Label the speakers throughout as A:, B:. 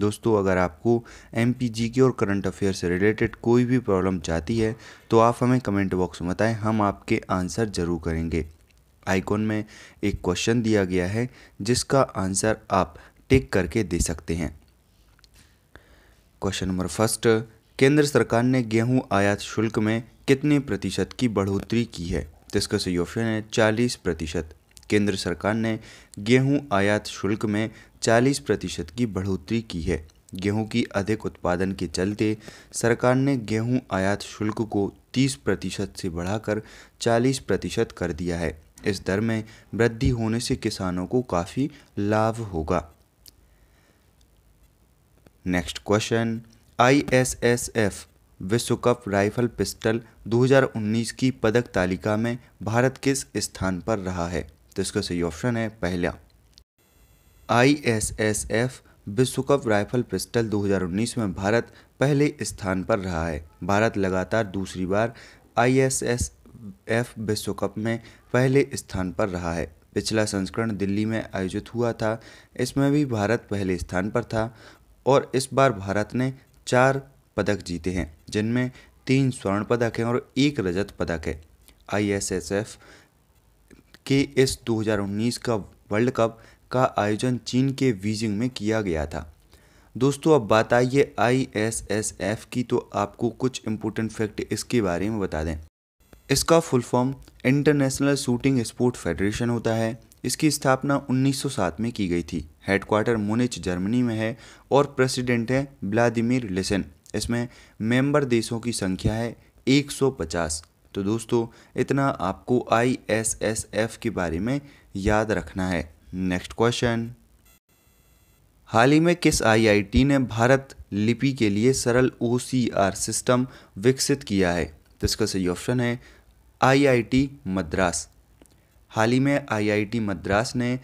A: दोस्तों अगर आपको एम पी और करंट अफेयर से रिलेटेड कोई भी प्रॉब्लम चाहती है तो आप हमें कमेंट बॉक्स में बताएं हम आपके आंसर ज़रूर करेंगे आइकॉन में एक क्वेश्चन दिया गया है जिसका आंसर आप टिक करके दे सकते हैं क्वेश्चन नंबर फर्स्ट केंद्र सरकार ने गेहूं आयात शुल्क में कितने प्रतिशत की बढ़ोतरी की है तो इसका सही ऑप्शन है चालीस प्रतिशत केंद्र सरकार ने गेहूं आयात शुल्क में 40 प्रतिशत की बढ़ोतरी की है गेहूं की अधिक उत्पादन के चलते सरकार ने गेहूं आयात शुल्क को 30 प्रतिशत से बढ़ाकर 40 प्रतिशत कर दिया है इस दर में वृद्धि होने से किसानों को काफ़ी लाभ होगा नेक्स्ट क्वेश्चन आईएसएसएफ विश्व कप राइफल पिस्टल 2019 की पदक तालिका में भारत किस स्थान पर रहा है तो इसका सही ऑप्शन है पहला आई एस एस विश्व कप राइफल पिस्टल 2019 में भारत पहले स्थान पर रहा है भारत लगातार दूसरी बार आई एस एस विश्व कप में पहले स्थान पर रहा है पिछला संस्करण दिल्ली में आयोजित हुआ था इसमें भी भारत पहले स्थान पर था और इस बार भारत ने चार पदक जीते हैं जिनमें तीन स्वर्ण पदक हैं और एक रजत पदक है आई एस एस एफ के एस दो का वर्ल्ड कप का आयोजन चीन के बीजिंग में किया गया था दोस्तों अब बात आई एस आईएसएसएफ की तो आपको कुछ इम्पोर्टेंट फैक्ट इसके बारे में बता दें इसका full form international shooting sport federation होता है इसकी स्थापना 1907 में की गई थी हेडक्वार्टर मुनिच जर्मनी में है और प्रेसिडेंट है व्लादिमिर लेसन इसमें मेंबर देशों की संख्या है 150 तो दोस्तों इतना आपको आई एस एस एफ के बारे में याद रखना है नेक्स्ट क्वेश्चन हाल ही में किस आईआईटी ने भारत लिपि के लिए सरल ओ सिस्टम विकसित किया है तो इसका सही ऑप्शन है आईआईटी मद्रास हाल ही में आईआईटी मद्रास ने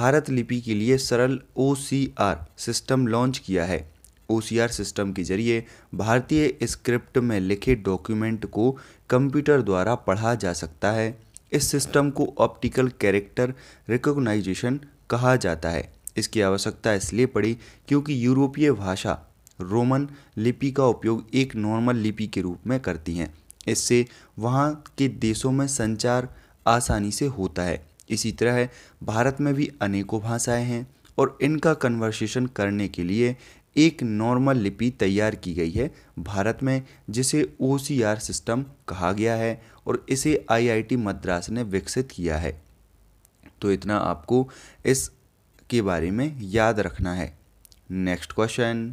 A: भारत लिपि के लिए सरल ओ सिस्टम लॉन्च किया है ओ सिस्टम के जरिए भारतीय स्क्रिप्ट में लिखे डॉक्यूमेंट को कंप्यूटर द्वारा पढ़ा जा सकता है इस सिस्टम को ऑप्टिकल कैरेक्टर रिकॉग्नाइजेशन कहा जाता है इसकी आवश्यकता इसलिए पड़ी क्योंकि यूरोपीय भाषा रोमन लिपि का उपयोग एक नॉर्मल लिपि के रूप में करती हैं इससे वहाँ के देशों में संचार आसानी से होता है इसी तरह भारत में भी अनेकों भाषाएं हैं और इनका कन्वर्सेशन करने के लिए एक नॉर्मल लिपि तैयार की गई है भारत में जिसे ओ सिस्टम कहा गया है और इसे आईआईटी मद्रास ने विकसित किया है तो इतना आपको इस के बारे में याद रखना है next question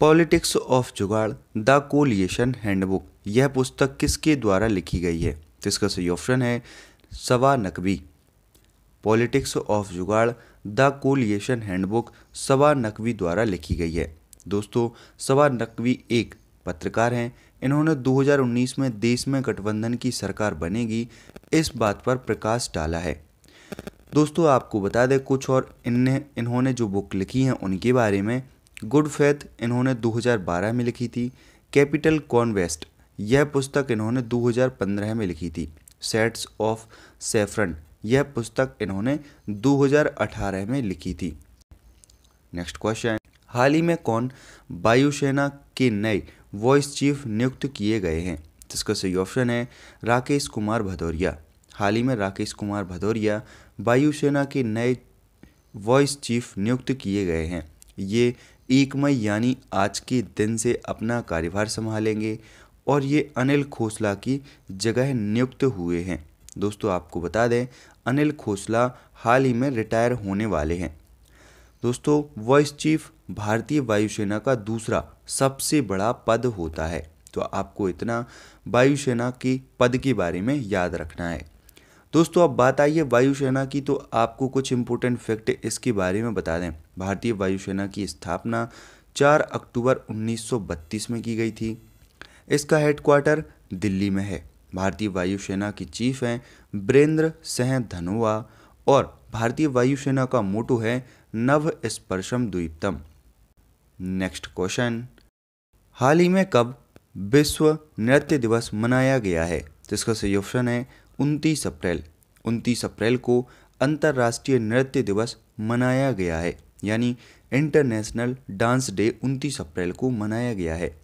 A: politics of Jugaad the coalition handbook यह पुस्तक किसके द्वारा लिखी गई है तो इसका सही ऑप्शन है Saba Naqvi politics of Jugaad the coalition handbook Saba Naqvi द्वारा लिखी गई है दोस्तों सबा नकवी एक पत्रकार हैं इन्होंने 2019 में देश में गठबंधन की सरकार बनेगी इस बात पर प्रकाश डाला है दोस्तों आपको बता दें कुछ और इन्हें इन्होंने जो बुक लिखी हैं उनके बारे में गुड फेथ इन्होंने 2012 में लिखी थी कैपिटल कॉन्वेस्ट यह पुस्तक इन्होंने 2015 में लिखी थी सेट्स ऑफ सेफ्रन यह पुस्तक इन्होंने 2018 में लिखी थी नेक्स्ट क्वेश्चन हाल ही में कौन वायुसेना के नए वॉइस चीफ नियुक्त किए गए हैं जिसका सही ऑप्शन है राकेश कुमार भदौरिया हाल ही में राकेश कुमार भदौरिया वायुसेना के नए वॉइस चीफ नियुक्त किए गए हैं ये एक मई यानी आज के दिन से अपना कार्यभार संभालेंगे और ये अनिल खोसला की जगह नियुक्त हुए हैं दोस्तों आपको बता दें अनिल खोसला हाल ही में रिटायर होने वाले हैं दोस्तों वॉइस चीफ भारतीय वायुसेना का दूसरा सबसे बड़ा पद होता है तो आपको इतना वायुसेना की पद के बारे में याद रखना है दोस्तों अब बात आई है वायुसेना की तो आपको कुछ इम्पोर्टेंट फैक्ट इसके बारे में बता दें भारतीय वायुसेना की स्थापना 4 अक्टूबर 1932 में की गई थी इसका हेडक्वार्टर दिल्ली में है भारतीय वायुसेना की चीफ हैं ब्रेंद्र सह धनुआ और भारतीय वायुसेना का मोटो है नव स्पर्शम द्वीपतम नेक्स्ट क्वेश्चन हाल ही में कब विश्व नृत्य दिवस मनाया गया है जिसका सही ऑप्शन है उनतीस अप्रैल उनतीस अप्रैल को अंतर्राष्ट्रीय नृत्य दिवस मनाया गया है यानी इंटरनेशनल डांस डे 29 अप्रैल को मनाया गया है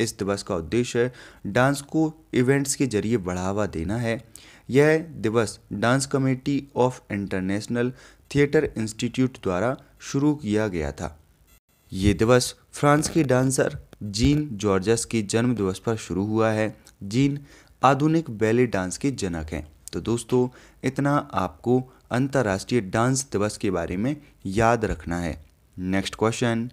A: इस दिवस का उद्देश्य डांस को इवेंट्स के जरिए बढ़ावा देना है यह दिवस dance committee of international theatre institute द्वारा शुरू किया गया था ये दिवस फ्रांस के डांसर जीन जॉर्जस के जन्म दिवस पर शुरू हुआ है जीन आधुनिक बैले डांस के जनक हैं तो दोस्तों इतना आपको अंतर्राष्ट्रीय डांस दिवस के बारे में याद रखना है next question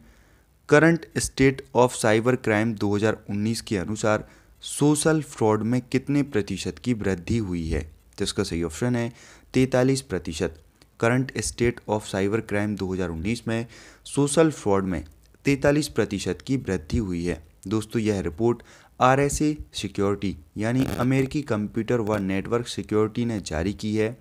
A: current state of cyber crime 2019 के अनुसार सोशल फ्रॉड में कितने प्रतिशत की वृद्धि हुई है तो इसका सही ऑप्शन है तैंतालीस प्रतिशत current state of cyber crime 2019 में सोशल फ्रॉड में तैंतालीस प्रतिशत की वृद्धि हुई है दोस्तों यह report R S A security यानी अमेरिकी कंप्यूटर व नेटवर्क सिक्योरिटी ने जारी की है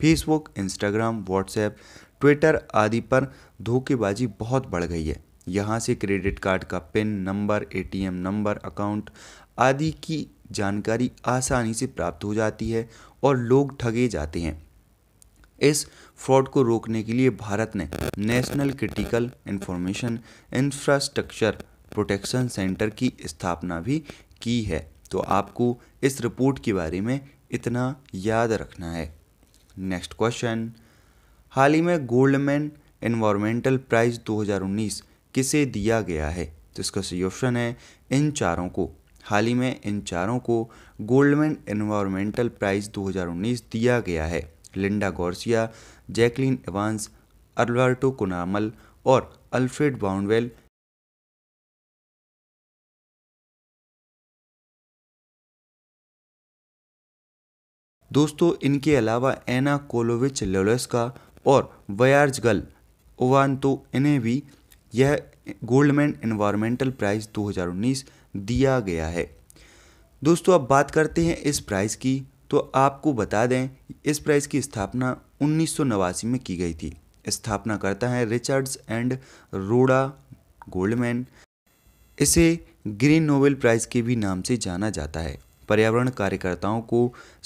A: फेसबुक इंस्टाग्राम व्हाट्सएप ट्विटर आदि पर धोखेबाजी बहुत बढ़ गई है यहाँ से क्रेडिट कार्ड का PIN number ATM number account आदि की जानकारी आसानी से प्राप्त हो जाती है और लोग ठगे जाते हैं इस फ्रॉड को रोकने के लिए भारत ने national critical information infrastructure protection centre की स्थापना भी की है तो आपको इस रिपोर्ट के बारे में इतना याद रखना है नेक्स्ट क्वेश्चन हाल ही में गोल्डमैन एनवायरमेंटल प्राइज किसे दिया गया है तो इसका सही ऑप्शन है इन चारों को हाल ही में इन चारों को गोल्डमैन एनवायरमेंटल प्राइज़ 2019 दिया गया है Linda Garcia Jacqueline Evans Alberto Curamil और अल्फ्रेड बाउंडवेल दोस्तों इनके अलावा एना कोलोविच लोलेस्का और वयार्जगल ओवान तो इन्हें भी यह गोल्डमैन एनवायरमेंटल प्राइज़ 2019 दिया गया है दोस्तों अब बात करते हैं इस प्राइज़ की तो आपको बता दें इस प्राइज़ की स्थापना उन्नीस में की गई थी स्थापना करता है रिचर्ड्स एंड रोडा गोल्डमैन इसे ग्रीन नोबेल प्राइज़ के भी नाम से जाना जाता है पर्यावरण कार्यकर्ताओं को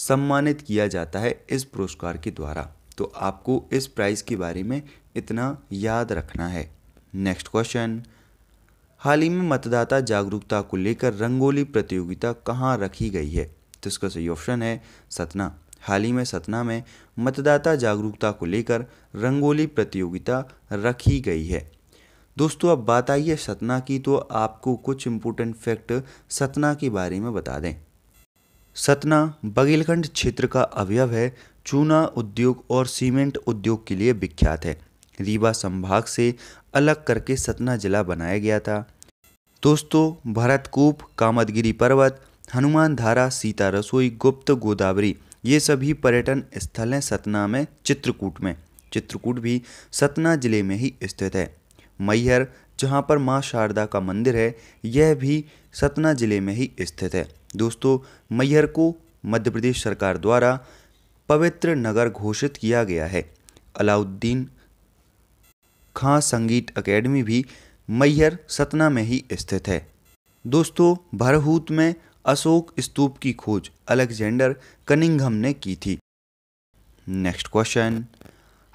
A: सम्मानित किया जाता है इस पुरस्कार के द्वारा तो आपको इस प्राइज़ के बारे में इतना याद रखना है नेक्स्ट क्वेश्चन हाल ही में मतदाता जागरूकता को लेकर रंगोली प्रतियोगिता कहाँ रखी गई है तो इसका सही ऑप्शन है सतना हाल ही में सतना में मतदाता जागरूकता को लेकर रंगोली प्रतियोगिता रखी गई है दोस्तों अब बात आई है सतना की तो आपको कुछ इम्पोर्टेंट फैक्ट सतना के बारे में बता दें सतना बघेलखंड क्षेत्र का अवयव है चूना उद्योग और सीमेंट उद्योग के लिए विख्यात है रीवा संभाग से अलग करके सतना जिला बनाया गया था दोस्तों भरतकूप कामदगिरी पर्वत हनुमान धारा सीता रसोई गुप्त गोदावरी ये सभी पर्यटन स्थल हैं सतना में चित्रकूट में चित्रकूट भी सतना जिले में ही स्थित है मैहर जहाँ पर माँ शारदा का मंदिर है यह भी सतना जिले में ही स्थित है दोस्तों मैहर को मध्य प्रदेश सरकार द्वारा पवित्र नगर घोषित किया गया है अलाउद्दीन खां संगीत अकेडमी भी मैहर सतना में ही स्थित है दोस्तों भरहूत में अशोक स्तूप की खोज अलेक्जेंडर कनिंगम ने की थी नेक्स्ट क्वेश्चन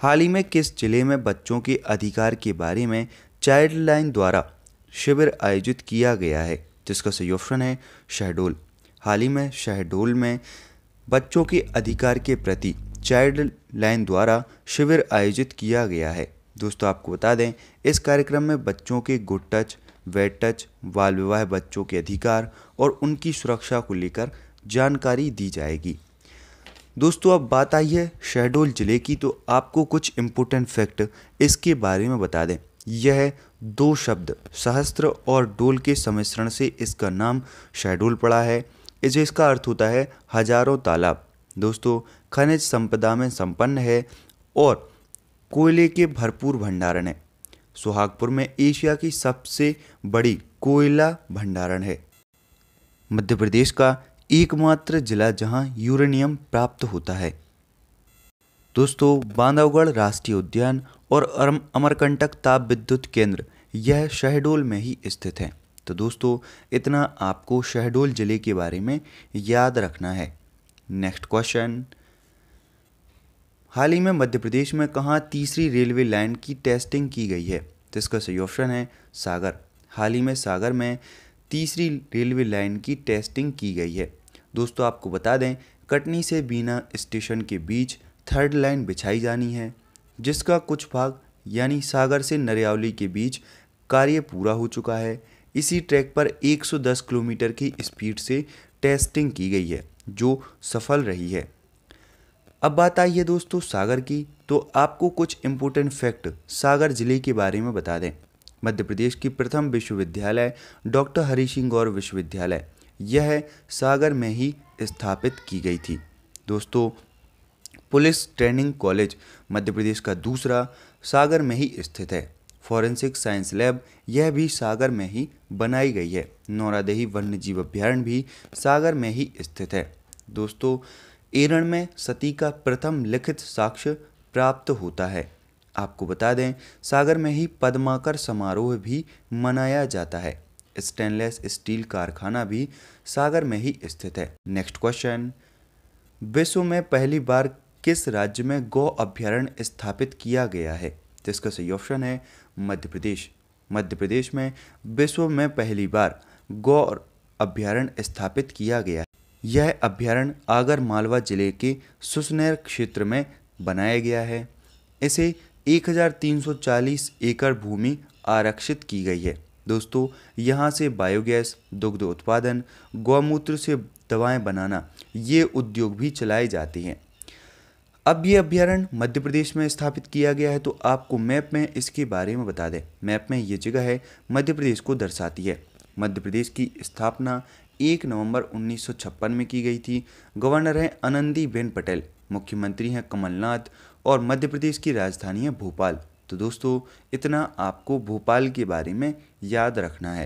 A: हाल ही में किस जिले में बच्चों के अधिकार के बारे में चाइल्ड लाइन द्वारा शिविर आयोजित किया गया है जिसका सही ऑप्शन है शहडोल हाल ही में शहडोल में बच्चों के अधिकार के प्रति चाइल्ड लाइन द्वारा शिविर आयोजित किया गया है दोस्तों आपको बता दें इस कार्यक्रम में बच्चों के गुड टच वेड टच बाल विवाह बच्चों के अधिकार और उनकी सुरक्षा को लेकर जानकारी दी जाएगी दोस्तों अब बात आई है शहडोल ज़िले की तो आपको कुछ इम्पोर्टेंट फैक्ट इसके बारे में बता दें यह दो शब्द सहस्त्र और डोल के समिश्रण से इसका नाम शहडोल पड़ा है इसे इसका अर्थ होता है हजारों तालाब दोस्तों खनिज संपदा में संपन्न है और कोयले के भरपूर भंडारण है सुहागपुर में एशिया की सबसे बड़ी कोयला भंडारण है मध्य प्रदेश का एकमात्र जिला जहां यूरेनियम प्राप्त होता है दोस्तों बांधवगढ़ राष्ट्रीय उद्यान और अमरकंटक ताप विद्युत केंद्र यह शहडोल में ही स्थित है तो दोस्तों इतना आपको शहडोल ज़िले के बारे में याद रखना है नेक्स्ट क्वेश्चन हाल ही में मध्य प्रदेश में कहाँ तीसरी रेलवे लाइन की टेस्टिंग की गई है तो इसका सही ऑप्शन है सागर हाल ही में सागर में तीसरी रेलवे लाइन की टेस्टिंग की गई है दोस्तों आपको बता दें कटनी से बीना स्टेशन के बीच थर्ड लाइन बिछाई जानी है जिसका कुछ भाग यानी सागर से नरियावली के बीच कार्य पूरा हो चुका है इसी ट्रैक पर 110 किलोमीटर की स्पीड से टेस्टिंग की गई है जो सफल रही है अब बात आई है दोस्तों सागर की तो आपको कुछ इम्पोर्टेंट फैक्ट सागर जिले के बारे में बता दें मध्य प्रदेश की प्रथम विश्वविद्यालय डॉक्टर हरी सिंह गौर विश्वविद्यालय यह सागर में ही स्थापित की गई थी दोस्तों police training college Madhya Pradesh का दूसरा सागर में ही स्थित है फॉरेंसिक साइंस लैब यह भी सागर में ही बनाई गई है नौरादेही वन्य जीव अभ्यारण्य भी सागर में ही स्थित है दोस्तों एरण में सती का प्रथम लिखित साक्ष्य प्राप्त होता है आपको बता दें सागर में ही पद्माकर समारोह भी मनाया जाता है स्टेनलेस स्टील कारखाना भी सागर में ही स्थित है नेक्स्ट क्वेश्चन विश्व में पहली बार किस राज्य में गौ अभ्यारण्य स्थापित किया गया है जिसका सही ऑप्शन है मध्य प्रदेश मध्य प्रदेश में विश्व में पहली बार गौ अभ्यारण्य स्थापित किया गया है यह अभ्यारण्य मालवा जिले के सुसनेर क्षेत्र में बनाया गया है इसे 1340 एकड़ भूमि आरक्षित की गई है दोस्तों यहाँ से बायोगैस दुग्ध उत्पादन गौमूत्र से दवाएं बनाना ये उद्योग भी चलाए जाते हैं अब ये अभ्यारण्य मध्य प्रदेश में स्थापित किया गया है तो आपको मैप में इसके बारे में बता दें मैप में ये जगह है मध्य प्रदेश को दर्शाती है मध्य प्रदेश की स्थापना एक नवंबर 1956 में की गई थी गवर्नर हैं बेन पटेल मुख्यमंत्री हैं कमलनाथ और मध्य प्रदेश की राजधानी है भोपाल तो दोस्तों इतना आपको भोपाल के बारे में याद रखना है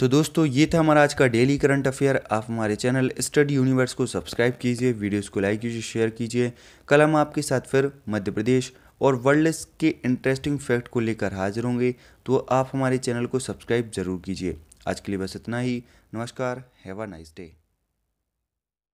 A: तो दोस्तों ये था हमारा आज का डेली करंट अफेयर आप हमारे चैनल स्टडी यूनिवर्स को सब्सक्राइब कीजिए वीडियोस को लाइक कीजिए शेयर कीजिए कल हम आपके साथ फिर मध्य प्रदेश और वर्ल्ड के इंटरेस्टिंग फैक्ट को लेकर हाजिर होंगे तो आप हमारे चैनल को सब्सक्राइब जरूर कीजिए आज के लिए बस इतना ही नमस्कार हैव अ नाइस डे